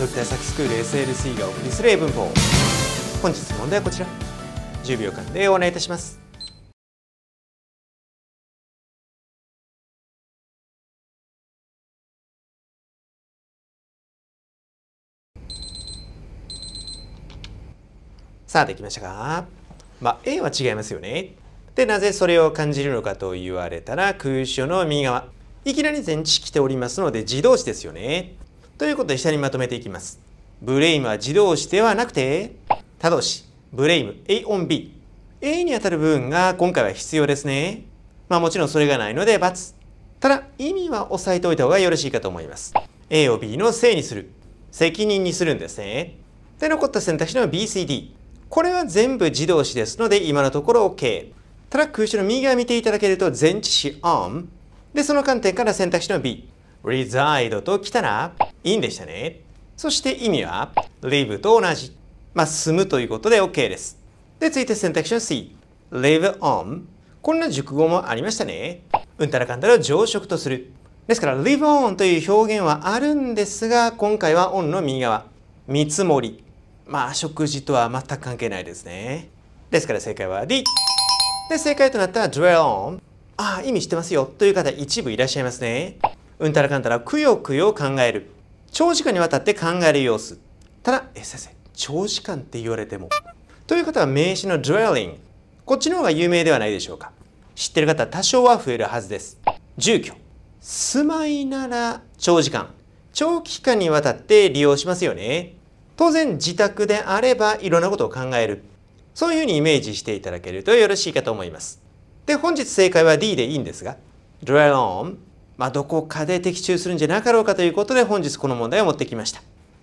東京大スクール SLC がお送りする英文法本日の問題はこちら10秒間でお願いいたしますさあできましたかまあ A は違いますよねでなぜそれを感じるのかと言われたら空所の右側いきなり前置来ておりますので自動詞ですよねということで下にまとめていきます。ブレイムは自動詞ではなくて、ただし、ブレイム A on B。A にあたる部分が今回は必要ですね。まあもちろんそれがないので×。ただ、意味は押さえておいた方がよろしいかと思います。A を B のせいにする。責任にするんですね。で、残った選択肢の BCD。これは全部自動詞ですので、今のところ OK。ただ、空詞の右側見ていただけると前置詞 on。で、その観点から選択肢の B。reside と来たら in でしたね。そして意味は live と同じ。まあ、住むということで OK です。で、続いて選択肢の C。live on。こんな熟語もありましたね。うんたらかんたらを常食とする。ですから live on という表現はあるんですが、今回は on の右側。見積もり。まあ、食事とは全く関係ないですね。ですから正解は D。で、正解となったら dwell on。ああ、意味してますよという方一部いらっしゃいますね。うんたらかんたらくよくよ考える長時間にわたって考える様子ただえ先生長時間って言われてもという方は名詞の dwelling こっちの方が有名ではないでしょうか知ってる方多少は増えるはずです住居住まいなら長時間長期間にわたって利用しますよね当然自宅であればいろんなことを考えるそういうふうにイメージしていただけるとよろしいかと思いますで本日正解は D でいいんですが dwell on まあ、どこかで的中するんじゃなかろうかということで本日この問題を持ってきました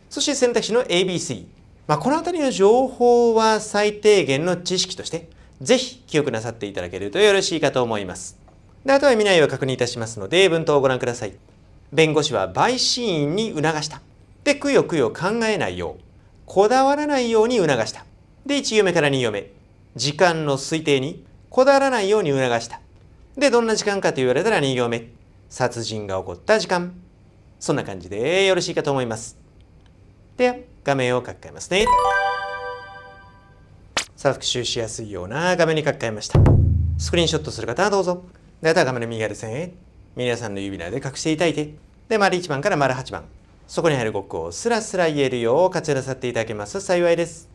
そして選択肢の ABC、まあ、この辺りの情報は最低限の知識としてぜひ記憶なさっていただけるとよろしいかと思いますであとは未来を確認いたしますので文頭をご覧ください弁護士は陪審員に促したでくよくよ考えないようこだわらないように促したで1目から2目時間の推定にこだわらないように促したでどんな時間かと言われたら2行目殺人が起こった時間。そんな感じでよろしいかと思います。で、は画面を書き換えますね。さあ、復習しやすいような画面に書き換えました。スクリーンショットする方はどうぞ。で、あとは画面の右側ですね。皆さんの指内で隠していただいて、で、丸1番から丸8番。そこに入るごっこをスラスラ言えるよう活用なさっていただけますと幸いです。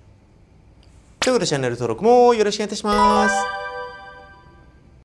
ということでチャンネル登録もよろしくお願いいたします。